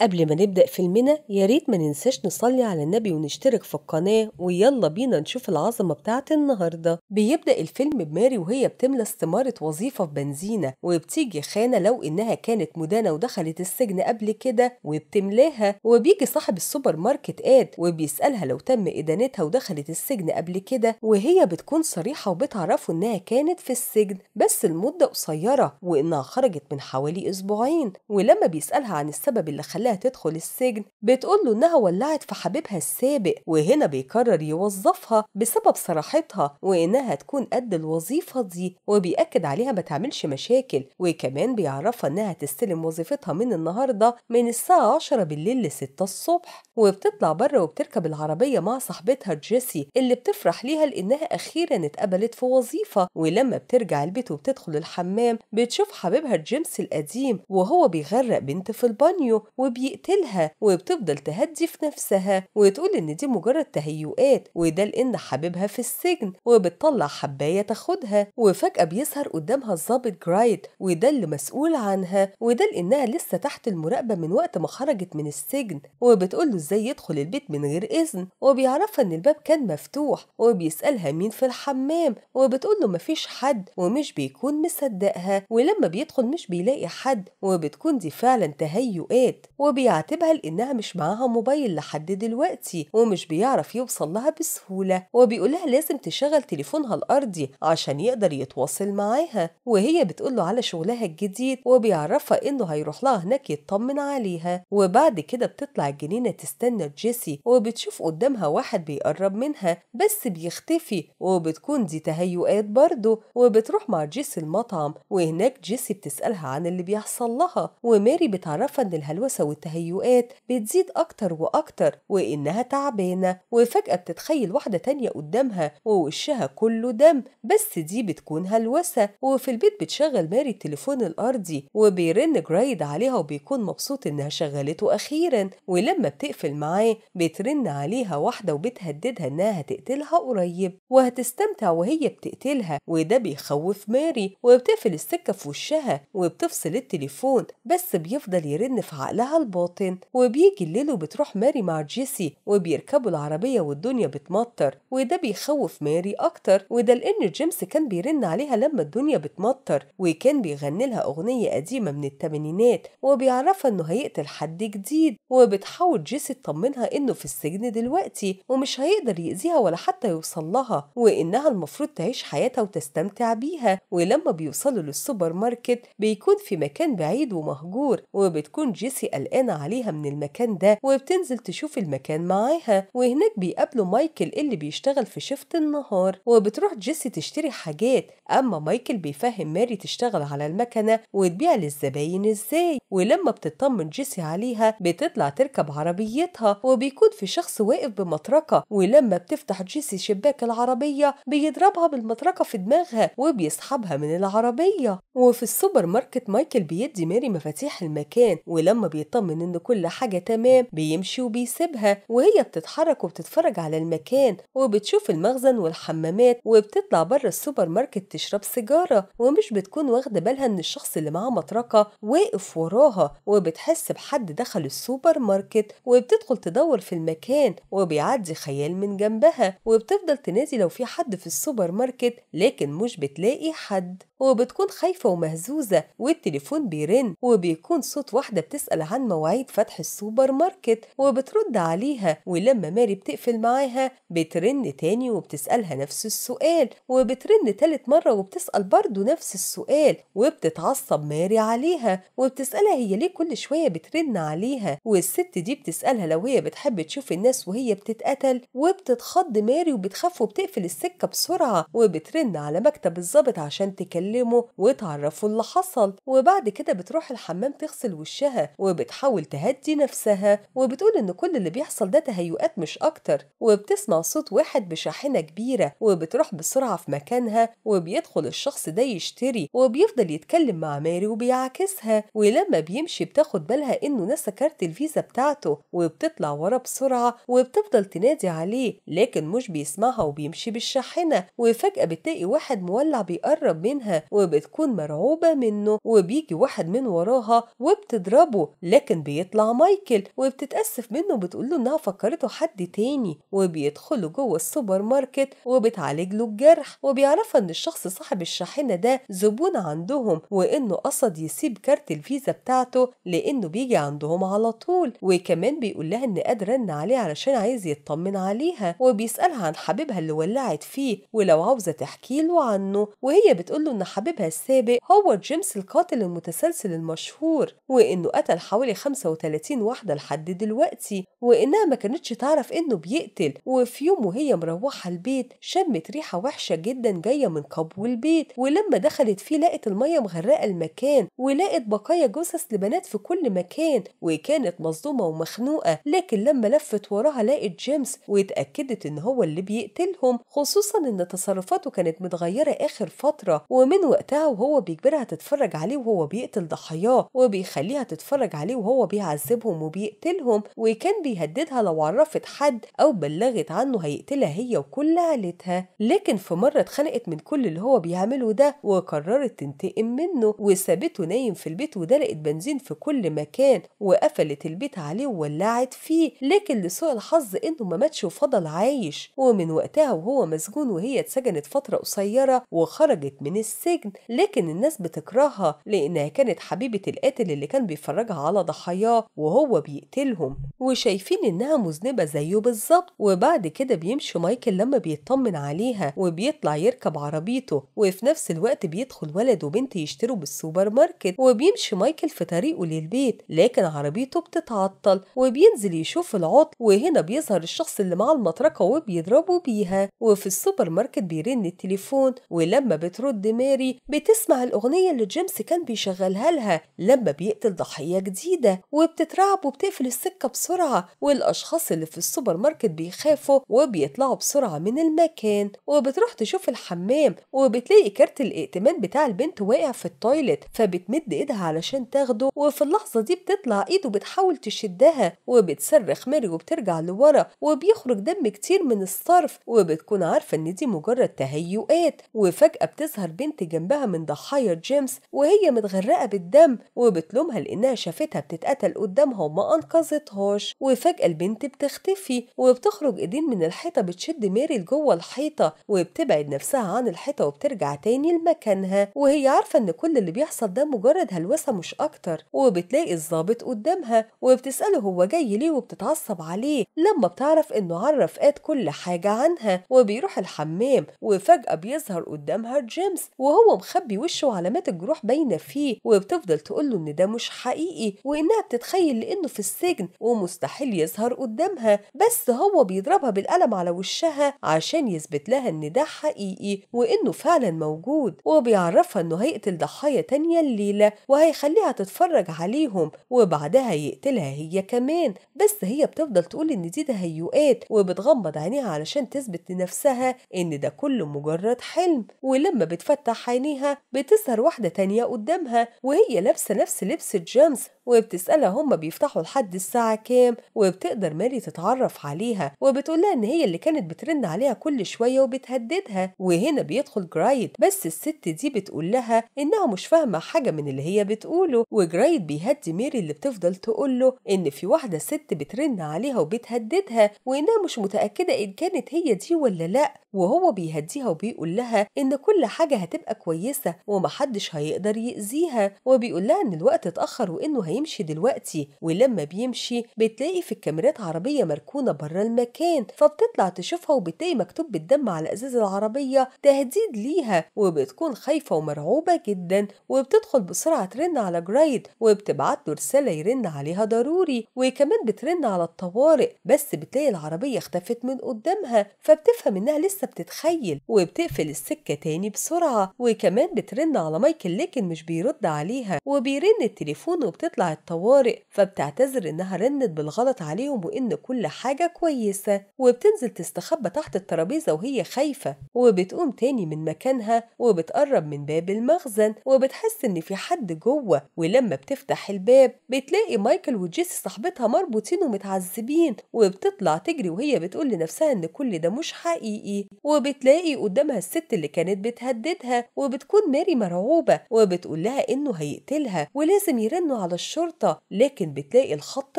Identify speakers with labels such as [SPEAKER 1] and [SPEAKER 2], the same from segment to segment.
[SPEAKER 1] قبل ما نبدأ فيلمنا يا ريت ما ننساش نصلي على النبي ونشترك في القناة ويلا بينا نشوف العظمة بتاعة النهاردة بيبدأ الفيلم بماري وهي بتملى استمارة وظيفة في بنزينة وبتيجي خانة لو إنها كانت مدانة ودخلت السجن قبل كده وبتملاها وبيجي صاحب السوبر ماركت آد وبيسألها لو تم إدانتها ودخلت السجن قبل كده وهي بتكون صريحة وبتعرفه إنها كانت في السجن بس المدة قصيرة وإنها خرجت من حوالي أسبوعين ولما بيسألها عن السبب اللي خلاها بيخليها تدخل السجن بتقول له إنها ولعت في حبيبها السابق وهنا بيقرر يوظفها بسبب صراحتها وإنها تكون قد الوظيفة دي وبيأكد عليها ما تعملش مشاكل وكمان بيعرفها إنها تستلم وظيفتها من النهاردة من الساعة 10 بالليل ل 6 الصبح وبتطلع بره وبتركب العربية مع صاحبتها جيسي اللي بتفرح ليها لإنها أخيرا اتقبلت في وظيفة ولما بترجع البيت وبتدخل الحمام بتشوف حبيبها جيمس القديم وهو بيغرق بنت في البانيو وب بيقتلها وبتفضل تهدي في نفسها وتقول إن دي مجرد تهيؤات وده لأن حبيبها في السجن وبتطلع حباية تاخدها وفجأة بيظهر قدامها الظابط جرايد وده اللي مسؤول عنها وده لأنها لسه تحت المراقبة من وقت ما خرجت من السجن وبتقول له إزاي يدخل البيت من غير إذن وبيعرفها إن الباب كان مفتوح وبيسألها مين في الحمام وبتقول له مفيش حد ومش بيكون مصدقها ولما بيدخل مش بيلاقي حد وبتكون دي فعلا تهيؤات وبيعاتبها لأنها مش معاها موبايل لحد دلوقتي ومش بيعرف يوصل لها بسهولة وبيقولها لازم تشغل تليفونها الأرضي عشان يقدر يتواصل معاها وهي بتقوله على شغلها الجديد وبيعرفها إنه هيروح لها هناك يطمن عليها وبعد كده بتطلع الجنينة تستنى جيسي وبتشوف قدامها واحد بيقرب منها بس بيختفي وبتكون دي تهيؤات برضه وبتروح مع جيسي المطعم وهناك جيسي بتسألها عن اللي بيحصل لها وماري بتعرفها إن الهلوسة والتهيؤات بتزيد أكتر وأكتر وإنها تعبانة وفجأة بتتخيل واحدة تانية قدامها ووشها كله دم بس دي بتكون هلوسة وفي البيت بتشغل ماري التليفون الأرضي وبيرن جرايد عليها وبيكون مبسوط إنها شغلته أخيرا ولما بتقفل معاه بترن عليها واحدة وبتهددها إنها هتقتلها قريب وهتستمتع وهي بتقتلها وده بيخوف ماري وبتقفل السكة في وشها وبتفصل التليفون بس بيفضل يرن في عقلها الباطن وبيجي الليل وبتروح ماري مع جيسي وبيركبوا العربية والدنيا بتمطر وده بيخوف ماري أكتر وده لأن جيمس كان بيرن عليها لما الدنيا بتمطر وكان بيغني لها أغنية قديمة من التمانينات وبيعرفها إنه هيقتل حد جديد وبتحاول جيسي تطمنها إنه في السجن دلوقتي ومش هيقدر يأذيها ولا حتى يوصل لها وإنها المفروض تعيش حياتها وتستمتع بيها ولما بيوصلوا للسوبر ماركت بيكون في مكان بعيد ومهجور وبتكون جيسي قلقانة قلقانة عليها من المكان ده وبتنزل تشوف المكان معاها وهناك بيقابلوا مايكل اللي بيشتغل في شفت النهار وبتروح جيسي تشتري حاجات أما مايكل بيفهم ماري تشتغل على المكنة وتبيع للزباين ازاي ولما بتطمن جيسي عليها بتطلع تركب عربيتها وبيكون في شخص واقف بمطرقة ولما بتفتح جيسي شباك العربية بيضربها بالمطرقة في دماغها وبيسحبها من العربية وفي السوبر ماركت مايكل بيدي ماري مفاتيح المكان ولما بيطمن مطمن إن كل حاجة تمام بيمشي وبيسيبها وهي بتتحرك وبتتفرج على المكان وبتشوف المخزن والحمامات وبتطلع بره السوبر ماركت تشرب سيجارة ومش بتكون واخدة بالها إن الشخص اللي معاه مطرقة واقف وراها وبتحس بحد دخل السوبر ماركت وبتدخل تدور في المكان وبيعدي خيال من جنبها وبتفضل تنادي لو في حد في السوبر ماركت لكن مش بتلاقي حد وبتكون خايفة ومهزوزة والتليفون بيرن وبيكون صوت واحدة بتسأل عن مواعيد فتح السوبر ماركت وبترد عليها ولما ماري بتقفل معاها بترن تاني وبتسألها نفس السؤال وبترن تالت مرة وبتسأل برضه نفس السؤال وبتتعصب ماري عليها وبتسألها هي ليه كل شوية بترن عليها والست دي بتسألها لو هي بتحب تشوف الناس وهي بتتقتل وبتتخض ماري وبتخاف وبتقفل السكة بسرعة وبترن على مكتب الظابط عشان تكلمها تكلمه وتعرفه اللي حصل وبعد كده بتروح الحمام تغسل وشها وبتحاول تهدي نفسها وبتقول ان كل اللي بيحصل ده تهيؤات مش اكتر وبتسمع صوت واحد بشاحنه كبيره وبتروح بسرعه في مكانها وبيدخل الشخص ده يشتري وبيفضل يتكلم مع ماري وبيعاكسها ولما بيمشي بتاخد بالها انه نسى كارت الفيزا بتاعته وبتطلع ورا بسرعه وبتفضل تنادي عليه لكن مش بيسمعها وبيمشي بالشاحنه وفجاه بتلاقي واحد مولع بيقرب منها وبتكون مرعوبة منه وبيجي واحد من وراها وبتضربه لكن بيطلع مايكل وبتتأسف منه وبتقول له إنها فكرته حد تاني وبيدخلوا جوه السوبر ماركت وبتعالج له الجرح وبيعرفها إن الشخص صاحب الشاحنة ده زبون عندهم وإنه قصد يسيب كارت الفيزا بتاعته لأنه بيجي عندهم على طول وكمان بيقول لها إن قادرة رن عليه علشان عايز يطمن عليها وبيسألها عن حبيبها اللي ولعت فيه ولو عاوزة تحكي له عنه وهي بتقول له إن حبيبها السابق هو جيمس القاتل المتسلسل المشهور وإنه قتل حوالي 35 واحدة لحد دلوقتي وإنها ما كانتش تعرف إنه بيقتل وفي يوم وهي مروحة البيت شمت ريحة وحشة جدا جاية من قبو البيت ولما دخلت فيه لقت المية مغرقة المكان ولقت بقايا جثث لبنات في كل مكان وكانت مصدومة ومخنوقة لكن لما لفت وراها لقت جيمس واتأكدت إن هو اللي بيقتلهم خصوصا إن تصرفاته كانت متغيرة آخر فترة ومن من وقتها وهو بيجبرها تتفرج عليه وهو بيقتل ضحاياه وبيخليها تتفرج عليه وهو بيعذبهم وبيقتلهم وكان بيهددها لو عرفت حد أو بلغت عنه هيقتلها هي وكل عيلتها لكن في مرة اتخنقت من كل اللي هو بيعمله ده وقررت تنتقم منه وسابته نايم في البيت ودلقت بنزين في كل مكان وقفلت البيت عليه وولعت فيه لكن لسوء الحظ انه ما ماتش وفضل عايش ومن وقتها وهو مسجون وهي اتسجنت فترة قصيرة وخرجت من السجن السجن لكن الناس بتكرهها لأنها كانت حبيبة القاتل اللي كان بيفرجها على ضحاياه وهو بيقتلهم وشايفين إنها مذنبة زيه بالظبط وبعد كده بيمشي مايكل لما بيطمن عليها وبيطلع يركب عربيته وفي نفس الوقت بيدخل ولد وبنت يشتروا بالسوبر ماركت وبيمشي مايكل في طريقه للبيت لكن عربيته بتتعطل وبينزل يشوف العطل وهنا بيظهر الشخص اللي معاه المطرقة وبيضربه بيها وفي السوبر ماركت بيرن التليفون ولما بترد ماري ميري بتسمع الأغنية اللي جيمس كان بيشغلها لها لما بيقتل ضحية جديدة وبتترعب وبتقفل السكة بسرعة والأشخاص اللي في السوبر ماركت بيخافوا وبيطلعوا بسرعة من المكان وبتروح تشوف الحمام وبتلاقي كارت الائتمان بتاع البنت واقع في التويلت فبتمد إيدها علشان تاخده وفي اللحظة دي بتطلع إيده بتحاول تشدها وبتصرخ ماري وبترجع لورا وبيخرج دم كتير من الصرف وبتكون عارفة إن دي مجرد تهيؤات وفجأة بتظهر بنت جنبها من ضحايا جيمس وهي متغرقة بالدم وبتلومها لأنها شافتها بتتقتل قدامها وما أنقذتهاش وفجأة البنت بتختفي وبتخرج إيدين من الحيطة بتشد ميري لجوه الحيطة وبتبعد نفسها عن الحيطة وبترجع تاني لمكانها وهي عارفة إن كل اللي بيحصل ده مجرد هلوسة مش أكتر وبتلاقي الظابط قدامها وبتسأله هو جاي ليه وبتتعصب عليه لما بتعرف إنه عرف آد كل حاجة عنها وبيروح الحمام وفجأة بيظهر قدامها جيمس وهو مخبي وشه وعلامات الجروح باينه فيه وبتفضل تقول له ان ده مش حقيقي وانها بتتخيل لانه في السجن ومستحيل يظهر قدامها بس هو بيضربها بالقلم على وشها عشان يثبت لها ان ده حقيقي وانه فعلا موجود وبيعرفها انه هيقتل ضحايا تانية الليلة وهيخليها تتفرج عليهم وبعدها يقتلها هي كمان بس هي بتفضل تقول ان دي تهيؤات وبتغمض عينيها علشان تثبت لنفسها ان ده كله مجرد حلم ولما بتفتح عينيها بتظهر واحدة تانية قدامها وهي لابسة نفس لبس جيمس وبتسألها هما بيفتحوا لحد الساعة كام وبتقدر ماري تتعرف عليها وبتقولها إن هي اللي كانت بترن عليها كل شوية وبتهددها وهنا بيدخل جرايد بس الست دي بتقول لها إنها مش فاهمة حاجة من اللي هي بتقوله وجرايد بيهدي ميري اللي بتفضل تقوله إن في واحدة ست بترن عليها وبتهددها وإنها مش متأكدة إن كانت هي دي ولا لأ وهو بيهديها وبيقول لها إن كل حاجة هتبقى كويسة ومحدش هيقدر يأذيها وبيقول لها إن الوقت اتأخر وإنه هي يمشي دلوقتي ولما بيمشي بتلاقي في الكاميرات عربية مركونة بره المكان فبتطلع تشوفها وبتلاقي مكتوب بالدم على ازاز العربية تهديد ليها وبتكون خايفة ومرعوبة جدا وبتدخل بسرعة ترن على جرايد وبتبعت له رسالة يرن عليها ضروري وكمان بترن على الطوارئ بس بتلاقي العربية اختفت من قدامها فبتفهم انها لسه بتتخيل وبتقفل السكة تاني بسرعة وكمان بترن على مايكل لكن مش بيرد عليها وبيرن التليفون وبتطلع الطوارئ فبتعتذر إنها رنت بالغلط عليهم وإن كل حاجة كويسة وبتنزل تستخبى تحت الترابيزة وهي خايفة وبتقوم تاني من مكانها وبتقرب من باب المخزن وبتحس إن في حد جوه ولما بتفتح الباب بتلاقي مايكل وجيسي صاحبتها مربوطين ومتعذبين وبتطلع تجري وهي بتقول لنفسها إن كل ده مش حقيقي وبتلاقي قدامها الست اللي كانت بتهددها وبتكون ماري مرعوبة وبتقول لها إنه هيقتلها ولازم يرنوا على الشرطة الشرطة لكن بتلاقي الخط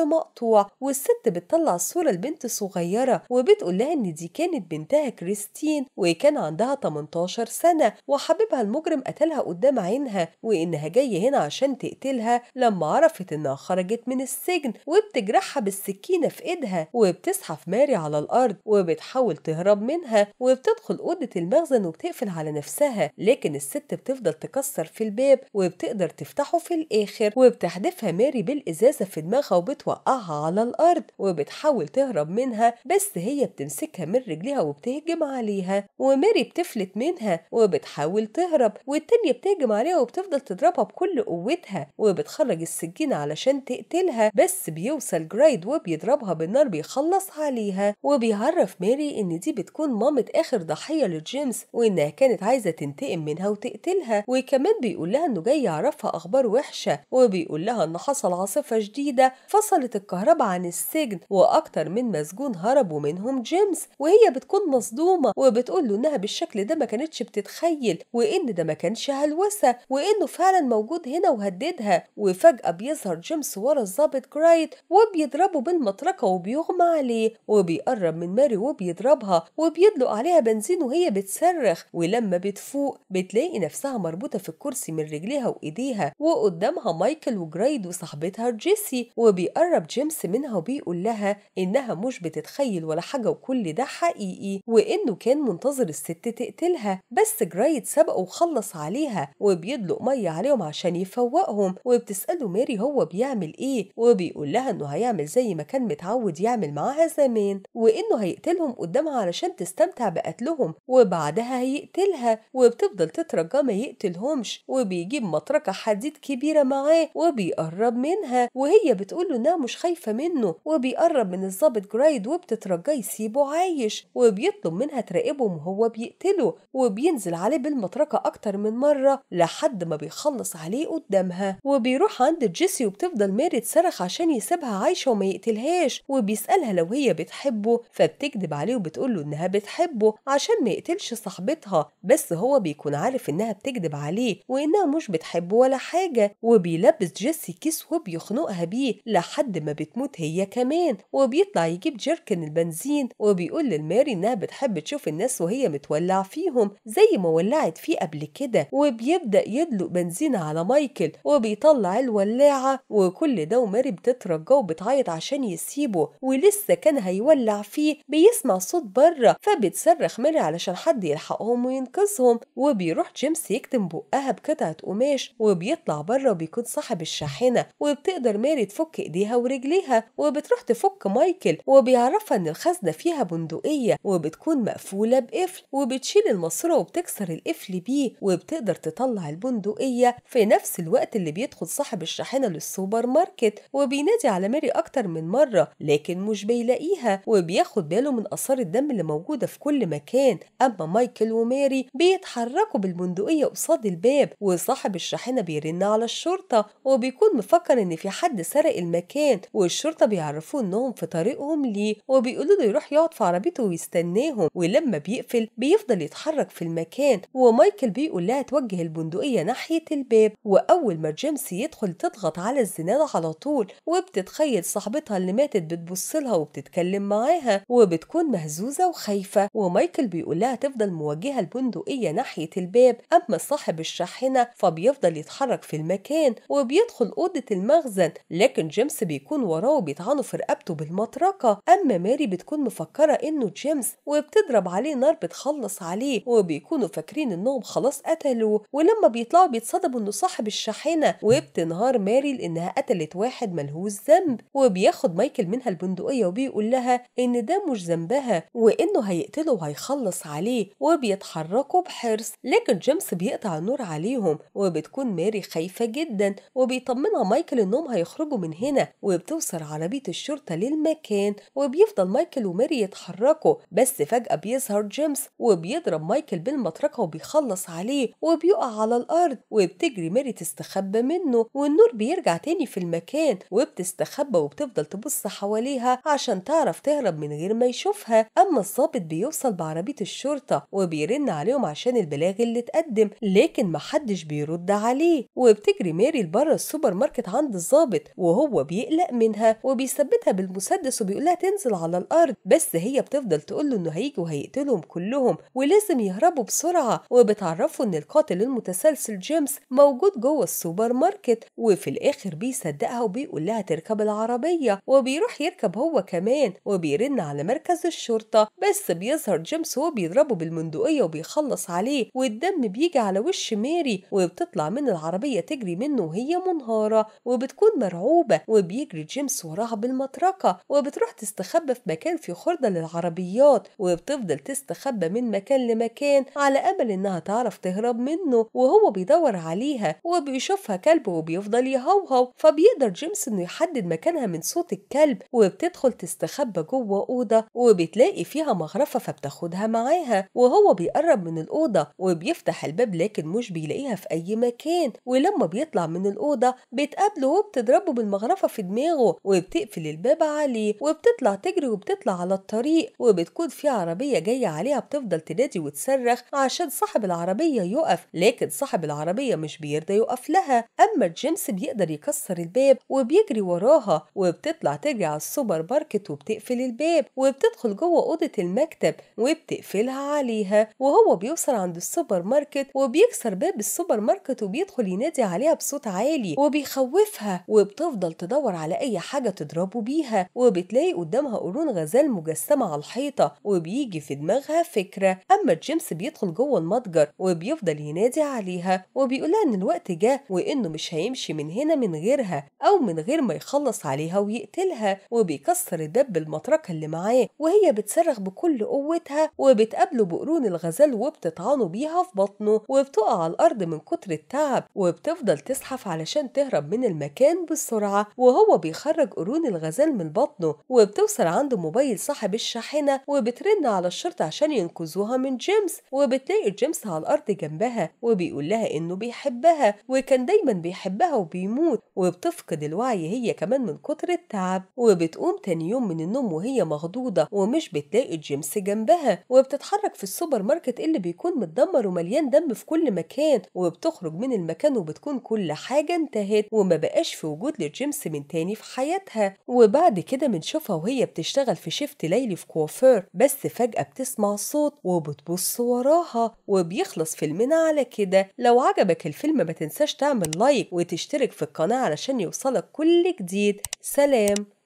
[SPEAKER 1] مقطوع والست بتطلع الصورة لبنت صغيرة وبتقول لها إن دي كانت بنتها كريستين وكان عندها 18 سنة وحبيبها المجرم قتلها قدام عينها وإنها جاية هنا عشان تقتلها لما عرفت إنها خرجت من السجن وبتجرحها بالسكينة في إيدها وبتزحف ماري على الأرض وبتحاول تهرب منها وبتدخل أوضة المخزن وبتقفل على نفسها لكن الست بتفضل تكسر في الباب وبتقدر تفتحه في الآخر وبتحدفها ماري بالإزازة في دماغها وبتوقعها على الأرض وبتحاول تهرب منها بس هي بتمسكها من رجليها وبتهجم عليها وماري بتفلت منها وبتحاول تهرب والتانية بتهجم عليها وبتفضل تضربها بكل قوتها وبتخرج السجين علشان تقتلها بس بيوصل جرايد وبيضربها بالنار بيخلص عليها وبيعرف ماري إن دي بتكون مامة آخر ضحية لجيمس وإنها كانت عايزة تنتقم منها وتقتلها وكمان بيقول لها إنه جاي يعرفها أخبار وحشة وبيقول لها أن حصل عاصفة جديدة فصلت الكهرباء عن السجن وأكتر من مسجون هربوا منهم جيمس وهي بتكون مصدومة وبتقول له إنها بالشكل ده ما كانتش بتتخيل وإن ده ما كانش هلوسة وإنه فعلا موجود هنا وهددها وفجأة بيظهر جيمس ورا الظابط كرايت وبيضربه بالمطرقة وبيغمى عليه وبيقرب من ماري وبيضربها وبيدلق عليها بنزين وهي بتصرخ ولما بتفوق بتلاقي نفسها مربوطة في الكرسي من رجليها وإيديها وقدامها مايكل وجرايد بإيده وصاحبتها جيسي وبيقرب جيمس منها وبيقول لها إنها مش بتتخيل ولا حاجة وكل ده حقيقي وإنه كان منتظر الست تقتلها بس جرايد سبقه وخلص عليها وبيدلق مية عليهم عشان يفوقهم وبتسأله ماري هو بيعمل إيه وبيقول لها إنه هيعمل زي ما كان متعود يعمل معاها زمان وإنه هيقتلهم قدامها علشان تستمتع بقتلهم وبعدها هيقتلها وبتفضل تترجى ما يقتلهمش وبيجيب مطرقة حديد كبيرة معاه وبيقرب بيقرب منها وهي بتقول له انها مش خايفه منه وبيقرب من الظابط جرايد وبتترجاه يسيبه عايش وبيطلب منها تراقبه وهو بيقتله وبينزل عليه بالمطرقه اكتر من مره لحد ما بيخلص عليه قدامها وبيروح عند جيسي وبتفضل ماري تصرخ عشان يسيبها عايشه وما يقتلهاش وبيسالها لو هي بتحبه فبتكذب عليه وبتقول له انها بتحبه عشان ما يقتلش صاحبتها بس هو بيكون عارف انها بتكذب عليه وانها مش بتحبه ولا حاجه وبيلبس جيسي بيكسوه بيخنقها بيه لحد ما بتموت هي كمان وبيطلع يجيب جيركن البنزين وبيقول للماري إنها بتحب تشوف الناس وهي متولع فيهم زي ما ولعت فيه قبل كده وبيبدأ يدلق بنزين على مايكل وبيطلع الولاعة وكل ده وماري بتترجى وبتعيط عشان يسيبه ولسه كان هيولع فيه بيسمع صوت بره فبتصرخ ماري علشان حد يلحقهم وينقذهم وبيروح جيمس يكتم بقها بقطعة قماش وبيطلع بره وبيكون صاحب الشاحنة هنا وبتقدر ماري تفك ايديها ورجليها وبتروح تفك مايكل وبيعرفها ان الخزنة فيها بندقية وبتكون مقفولة بقفل وبتشيل الماسورة وبتكسر القفل بيه وبتقدر تطلع البندقية في نفس الوقت اللي بيدخل صاحب الشاحنة للسوبر ماركت وبينادي على ماري أكتر من مرة لكن مش بيلاقيها وبياخد باله من آثار الدم اللي موجودة في كل مكان أما مايكل وماري بيتحركوا بالبندقية قصاد الباب وصاحب الشاحنة بيرن على الشرطة وبيكون مفكر إن في حد سرق المكان والشرطة بيعرفوه إنهم في طريقهم ليه وبيقولوا له يروح يقعد في عربيته ويستناهم ولما بيقفل بيفضل يتحرك في المكان ومايكل بيقول لها توجه البندقية ناحية الباب وأول ما جيمس يدخل تضغط على الزنانة على طول وبتتخيل صاحبتها اللي ماتت بتبص لها وبتتكلم معاها وبتكون مهزوزة وخايفة ومايكل بيقول لها تفضل مواجهة البندقية ناحية الباب أما صاحب الشاحنة فبيفضل يتحرك في المكان وبيدخل غدة المخزن لكن جيمس بيكون وراه وبيطعنه في رقبته بالمطرقة أما ماري بتكون مفكرة إنه جيمس وبتضرب عليه نار بتخلص عليه وبيكونوا فاكرين إنهم خلاص قتلوه ولما بيطلعوا بيتصدموا إنه صاحب الشاحنة وبتنهار ماري لإنها قتلت واحد ملهوش ذنب وبياخد مايكل منها البندقية وبيقول لها إن ده مش ذنبها وإنه هيقتله وهيخلص عليه وبيتحركوا بحرص لكن جيمس بيقطع النور عليهم وبتكون ماري خايفة جدا وبيطمنها مايكل انهم هيخرجوا من هنا وبتوصل عربية الشرطة للمكان وبيفضل مايكل وماري يتحركوا بس فجأة بيظهر جيمس وبيضرب مايكل بالمطرقة وبيخلص عليه وبيقع على الأرض وبتجري ماري تستخبى منه والنور بيرجع تاني في المكان وبتستخبى وبتفضل تبص حواليها عشان تعرف تهرب من غير ما يشوفها أما الظابط بيوصل بعربية الشرطة وبيرن عليهم عشان البلاغ اللي اتقدم لكن محدش بيرد عليه وبتجري ماري لبره السوبر ماركت الماركت عند الظابط وهو بيقلق منها وبيثبتها بالمسدس وبيقولها تنزل على الارض بس هي بتفضل تقول له انه هيجي وهيقتلهم كلهم ولازم يهربوا بسرعه وبتعرفه ان القاتل المتسلسل جيمس موجود جوه السوبر ماركت وفي الاخر بيصدقها وبيقول لها تركب العربيه وبيروح يركب هو كمان وبيرن على مركز الشرطه بس بيظهر جيمس وهو بيضربه بالبندقيه وبيخلص عليه والدم بيجي على وش ماري وبتطلع من العربيه تجري منه وهي منهار وراه وبتكون مرعوبة وبيجري جيمس وراها بالمطرقة وبتروح تستخبى في مكان في خردة للعربيات وبتفضل تستخبى من مكان لمكان على أمل إنها تعرف تهرب منه وهو بيدور عليها وبيشوفها كلب وبيفضل يهوهو فبيقدر جيمس إنه يحدد مكانها من صوت الكلب وبتدخل تستخبى جوه أوضة وبتلاقي فيها مغرفة فبتاخدها معاها وهو بيقرب من الأوضة وبيفتح الباب لكن مش بيلاقيها في أي مكان ولما بيطلع من الأوضة بيتقابلوا وبتضربه بالمغرفة في دماغه وبتقفل الباب عليه وبتطلع تجري وبتطلع على الطريق وبتكون في عربية جاية عليها بتفضل تنادي وتصرخ عشان صاحب العربية يقف لكن صاحب العربية مش بيرضى يقف لها أما جيمس بيقدر يكسر الباب وبيجري وراها وبتطلع تجري على السوبر ماركت وبتقفل الباب وبتدخل جوه أوضة المكتب وبتقفلها عليها وهو بيوصل عند السوبر ماركت وبيكسر باب السوبر ماركت وبيدخل ينادي عليها بصوت عالي وبي بيخوفها وبتفضل تدور على أي حاجة تضربه بيها وبتلاقي قدامها قرون غزال مجسمة على الحيطة وبيجي في دماغها فكرة أما جيمس بيدخل جوه المتجر وبيفضل ينادي عليها وبيقولها إن الوقت جه وإنه مش هيمشي من هنا من غيرها أو من غير ما يخلص عليها ويقتلها وبيكسر الباب بالمطرقة اللي معاه وهي بتصرخ بكل قوتها وبتقابله بقرون الغزال وبتطعنه بيها في بطنه وبتقع على الأرض من كتر التعب وبتفضل تزحف علشان تهرب بيهرب من المكان بسرعة وهو بيخرج قرون الغزال من بطنه وبتوصل عنده موبايل صاحب الشاحنة وبترن على الشرطة عشان ينقذوها من جيمس وبتلاقي جيمس على الأرض جنبها وبيقول لها إنه بيحبها وكان دايما بيحبها وبيموت وبتفقد الوعي هي كمان من كتر التعب وبتقوم تاني يوم من النوم وهي مخضوضة ومش بتلاقي جيمس جنبها وبتتحرك في السوبر ماركت اللي بيكون متدمر ومليان دم في كل مكان وبتخرج من المكان وبتكون كل حاجة انتهت وما بقاش في وجود لجيمس من تاني في حياتها وبعد كده بنشوفها وهي بتشتغل في شيفت ليلي في كوافير بس فجأة بتسمع صوت وبتبص وراها وبيخلص فيلمنا على كده لو عجبك الفيلم ما تنساش تعمل لايك وتشترك في القناة علشان يوصلك كل جديد سلام